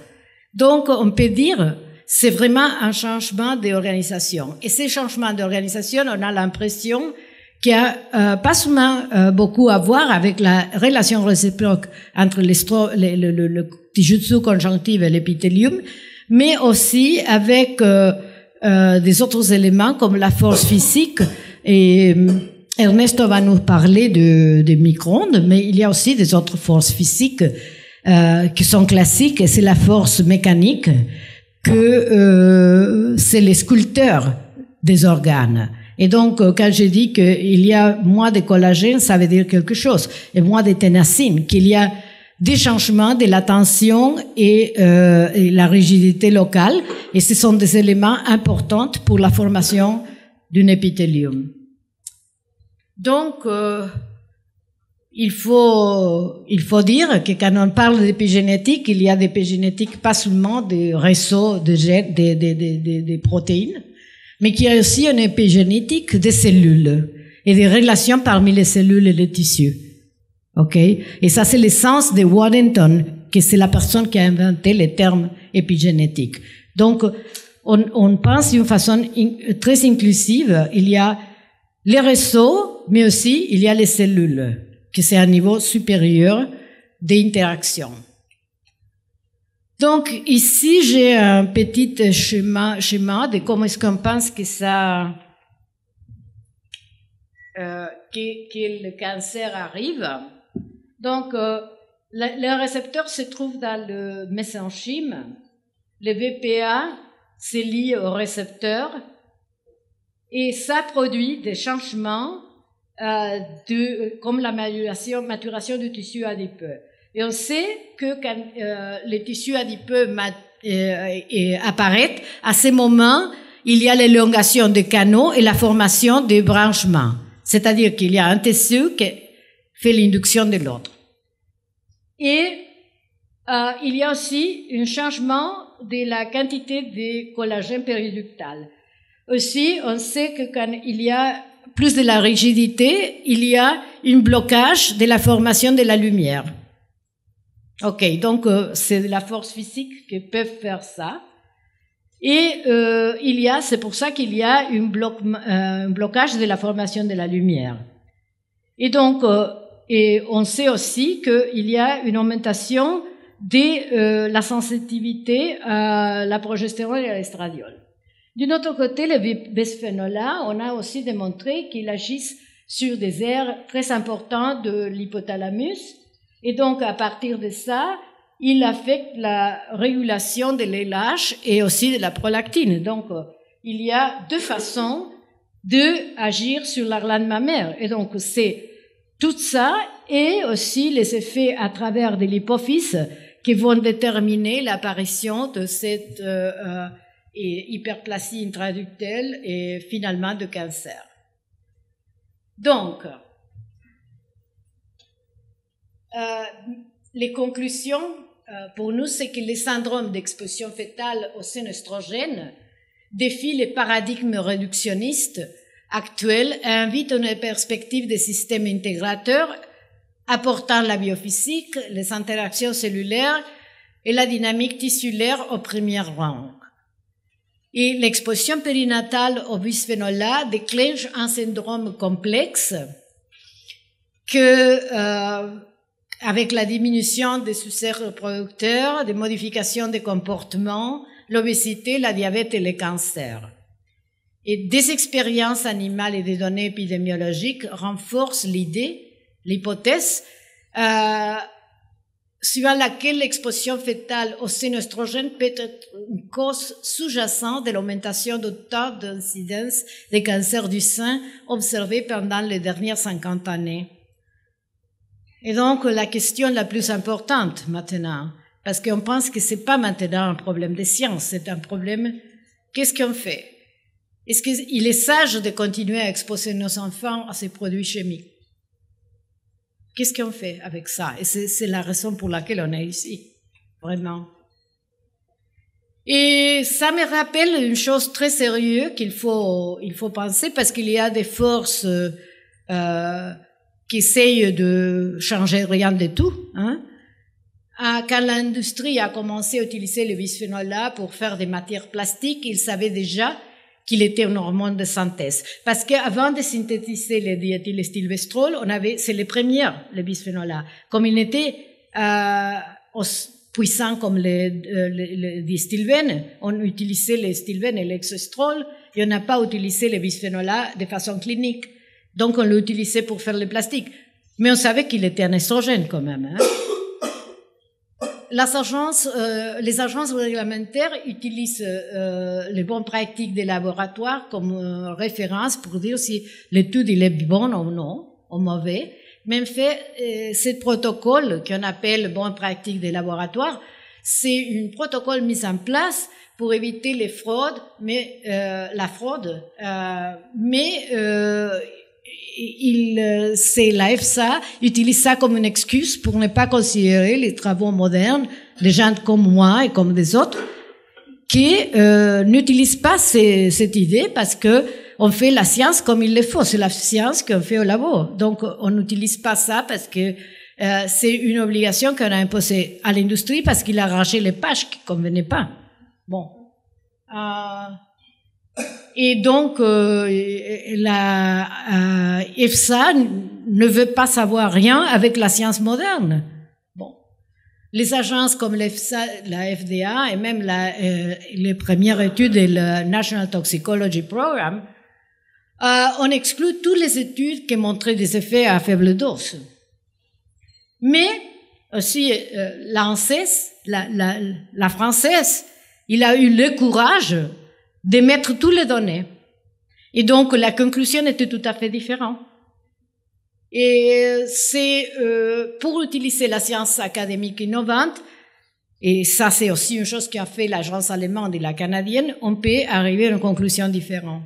Donc, on peut dire c'est vraiment un changement d'organisation. Et ces changements d'organisation, on a l'impression qu'il n'y a euh, pas seulement euh, beaucoup à voir avec la relation réciproque entre les, le, le, le tijutsu conjonctif et l'épithélium, mais aussi avec euh, des autres éléments comme la force physique. Et Ernesto va nous parler de, des micro-ondes, mais il y a aussi des autres forces physiques qui sont classiques, et c'est la force mécanique que euh, c'est les sculpteurs des organes. Et donc, euh, quand je dis qu'il y a moins de collagène, ça veut dire quelque chose, et moins de ténacine, qu'il y a des changements de la tension et, euh, la rigidité locale, et ce sont des éléments importants pour la formation d'un épithélium. Donc, il faut, il faut dire que quand on parle d'épigénétique, il y a d'épigénétique pas seulement des réseaux de, gènes, des, des, des, des protéines, mais qu'il y a aussi une épigénétique des cellules et des relations parmi les cellules et les tissus. Et ça, c'est l'essence de Waddington, que c'est la personne qui a inventé le terme épigénétique. Donc, on, pense d'une façon très inclusive. Il y a les réseaux, mais aussi il y a les cellules que c'est un niveau supérieur d'interaction. Donc ici, j'ai un petit schéma, schéma de comment est-ce qu'on pense que ça, euh, que, le cancer arrive. Donc, euh, le, récepteur se trouve dans le mésenchyme. Le VPA se lie au récepteur et ça produit des changements euh, de, comme la maturation, du tissu adipeux. Et on sait que quand euh, les tissus adipeux euh, apparaissent, à ce moment, il y a l'élongation des canaux et la formation des branchements. C'est-à-dire qu'il y a un tissu qui fait l'induction de l'autre. Et euh, il y a aussi un changement de la quantité de collagène périductal. Aussi, on sait que quand il y a plus de la rigidité, il y a un blocage de la formation de la lumière. Ok, donc euh, c'est la force physique qui peut faire ça. Et euh, il y a, c'est pour ça qu'il y a euh, un, blocage de la formation de la lumière. Et donc, et on sait aussi qu'il y a une augmentation de la sensitivité à la progestérone et à l'estradiol. D'un autre côté, le bisphénol A, on a aussi démontré qu'il agisse sur des aires très importantes de l'hypothalamus. Et donc, à partir de ça, il affecte la régulation de l'élage et aussi de la prolactine. Donc, euh, il y a deux façons d'agir agir sur la glande mammaire. Et donc, c'est tout ça et aussi les effets à travers de l'hypophyse qui vont déterminer l'apparition de cette euh, euh, et hyperplasie intraductelle et finalement de cancer. Donc, euh, les conclusions euh, pour nous, c'est que les syndromes d'exposition fétale au sein défient les paradigmes réductionnistes actuels et invitent une perspective des systèmes intégrateurs apportant la biophysique, les interactions cellulaires et la dynamique tissulaire au premier rang. Et l'exposition périnatale au bisphénol A déclenche un syndrome complexe que, euh, avec la diminution des succès reproducteurs, des modifications des comportements, l'obésité, la diabète et les cancer. Et des expériences animales et des données épidémiologiques renforcent l'idée, l'hypothèse, euh, suivant laquelle l'exposition fétale au sénostrogène peut être une cause sous-jacente de l'augmentation du taux d'incidence des cancers du sein observés pendant les dernières 50 années. Et donc, la question la plus importante maintenant, parce qu'on pense que c'est pas maintenant un problème de science, c'est un problème, qu'est-ce qu'on fait? Est-ce qu'il est sage de continuer à exposer nos enfants à ces produits chimiques? Qu'est-ce qu'on fait avec ça Et c'est la raison pour laquelle on est ici, vraiment. Et ça me rappelle une chose très sérieuse qu'il faut, il faut penser parce qu'il y a des forces euh, qui essayent de changer rien de tout. Hein. Ah, quand l'industrie a commencé à utiliser le bisphénol A pour faire des matières plastiques, ils savaient déjà qu'il était une hormone de synthèse. Parce qu'avant de synthétiser le diéthylestilbestrol, on avait, c'est le premier, le bisphénol A. Comme il n'était euh, puissant comme le, euh, le, on utilisait les stilbène et l'exostrol, et on n'a pas utilisé les bisphénol A de façon clinique. Donc on l'utilisait pour faire les plastiques, Mais on savait qu'il était un estrogène quand même. Hein les agences, euh, les agences réglementaires utilisent euh, les bonnes pratiques des laboratoires comme euh, référence pour dire si l'étude est bonne ou non, ou mauvaise. Même fait, ce protocole qu'on appelle bonnes pratiques des laboratoires, c'est un protocole mis en place pour éviter les fraudes, mais la fraude, mais il, euh, c'est la FSA utilise ça comme une excuse pour ne pas considérer les travaux modernes des gens comme moi et comme des autres qui euh, n'utilisent pas cette idée parce que on fait la science comme il le faut. C'est la science qu'on fait au labo. Donc on n'utilise pas ça parce que euh, c'est une obligation qu'on a imposée à l'industrie parce qu'il a arraché les pages qui convenaient pas. Bon. Euh et donc, euh, la EFSA euh, ne veut pas savoir rien avec la science moderne. Bon. Les agences comme l'EFSA, la FDA et même la, euh, les premières études et le National Toxicology Program, euh, on exclut toutes les études qui montraient des effets à faible dose. Mais aussi l'ANSES, la, la, la française, il a eu le courage d'émettre toutes les données. Et donc la conclusion était tout à fait différente. Et c'est euh, pour utiliser la science académique innovante, et ça c'est aussi une chose a fait l'agence allemande et la canadienne, on peut arriver à une conclusion différente.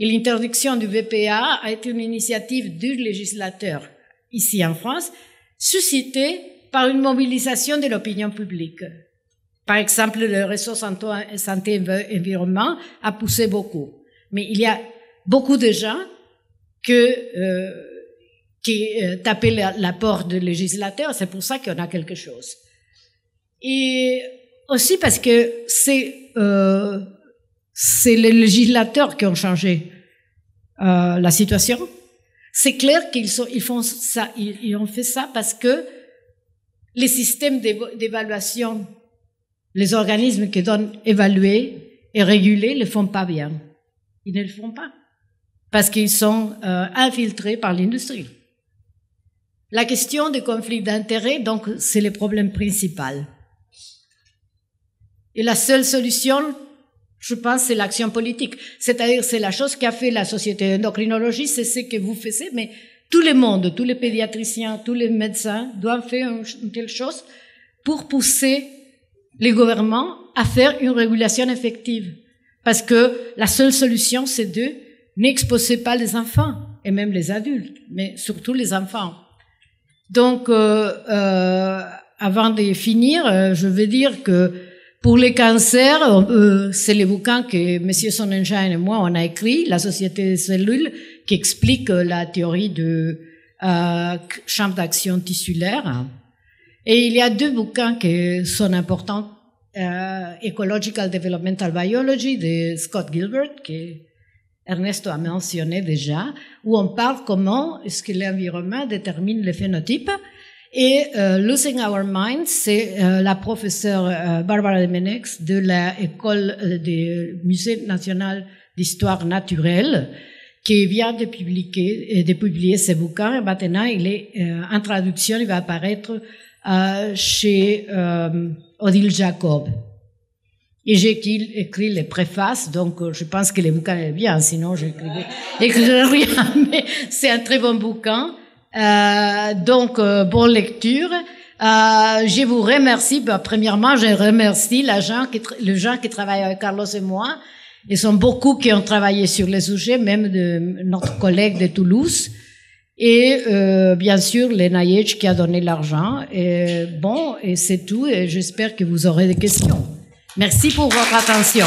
Et l'interdiction du VPA a été une initiative du législateur ici en France, suscitée par une mobilisation de l'opinion publique. Par exemple, le réseau santé-environnement a poussé beaucoup. Mais il y a beaucoup de gens que, euh, qui euh, tapaient la, porte du législateur. C'est pour ça qu'on a quelque chose. Et aussi parce que c'est euh, c'est les législateurs qui ont changé euh, la situation. C'est clair qu'ils sont ils font ça ils, ont fait ça parce que les systèmes d'évaluation les organismes qui donnent évaluer et réguler ne le font pas bien. Ils ne le font pas parce qu'ils sont euh, infiltrés par l'industrie. La question des conflits d'intérêts, donc, c'est le problème principal. Et la seule solution, je pense, c'est l'action politique. C'est-à-dire, c'est la chose qu'a fait la société endocrinologie, c'est ce que vous faites, mais tout le monde, tous les pédiatriciens, tous les médecins doivent faire une telle chose pour pousser les gouvernements à faire une régulation effective. Parce que la seule solution, c'est de n'exposer pas les enfants, et même les adultes, mais surtout les enfants. Donc, euh, euh, avant de finir, euh, je veux dire que pour les cancers, c'est le bouquin que monsieur Sonnenschein et moi, on a écrit, La société des cellules, qui explique euh, la théorie de euh, champ d'action tissulaire. Et il y a deux bouquins qui sont importants, euh, Ecological Developmental Biology de Scott Gilbert, que Ernesto a mentionné déjà, où on parle comment est-ce que l'environnement détermine les phénotypes. Et euh, Losing Our Minds, c'est euh, la professeure euh, Barbara Demenex de l'école du Musée national d'histoire naturelle qui vient de publier, de publier ce bouquin. Et maintenant, il est euh, en traduction, il va apparaître euh, chez euh, Odile Jacob. Et j'ai écrit, les préfaces, donc euh, je pense que le bouquin est bien, hein, sinon j'écrivais [LAUGHS] rien. [LAUGHS] Mais c'est un très bon bouquin. donc, bonne lecture. je vous remercie. Bah, premièrement, je remercie la gens qui, les gens qui travaillent avec Carlos et moi. Ils sont beaucoup qui ont travaillé sur les sujets, même de notre collègue de Toulouse. Et euh, bien sûr, les qui a donné l'argent. Et bon, et c'est tout. Et j'espère que vous aurez des questions. Merci pour votre attention.